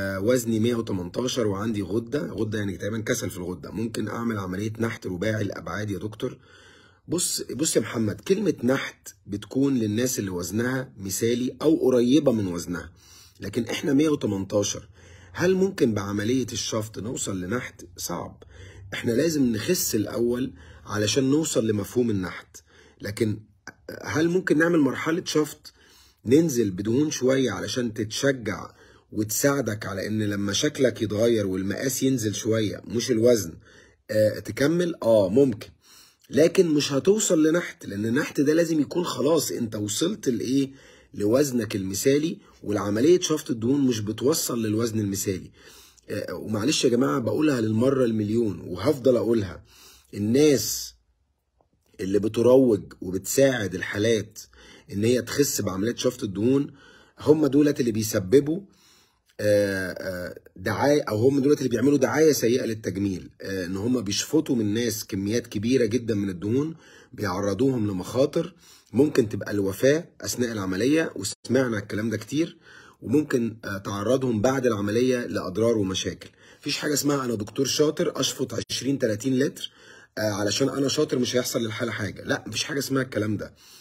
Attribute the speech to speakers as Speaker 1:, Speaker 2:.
Speaker 1: وزني 118 وعندي غده غده يعني تقريبا كسل في الغده ممكن اعمل عمليه نحت رباعي الابعاد يا دكتور بص بص يا محمد كلمه نحت بتكون للناس اللي وزنها مثالي او قريبه من وزنها لكن احنا 118 هل ممكن بعمليه الشفط نوصل لنحت صعب احنا لازم نخس الاول علشان نوصل لمفهوم النحت لكن هل ممكن نعمل مرحله شفط ننزل بدهون شويه علشان تتشجع وتساعدك على ان لما شكلك يتغير والمقاس ينزل شويه مش الوزن آه تكمل اه ممكن لكن مش هتوصل لنحت لان النحت ده لازم يكون خلاص انت وصلت لايه لوزنك المثالي والعمليه شفط الدهون مش بتوصل للوزن المثالي آه ومعلش يا جماعه بقولها للمره المليون وهفضل اقولها الناس اللي بتروج وبتساعد الحالات ان هي تخس بعمليه شفط الدهون هم دولت اللي بيسببوا آه، آه، دعايه او هم دلوقتي اللي بيعملوا دعايه سيئه للتجميل آه، ان هم بيشفطوا من الناس كميات كبيره جدا من الدهون بيعرضوهم لمخاطر ممكن تبقى الوفاه اثناء العمليه وسمعنا الكلام ده كتير وممكن تعرضهم بعد العمليه لاضرار ومشاكل مفيش حاجه اسمها انا دكتور شاطر اشفط 20 30 لتر علشان انا شاطر مش هيحصل للحاله حاجه لا مفيش حاجه اسمها الكلام ده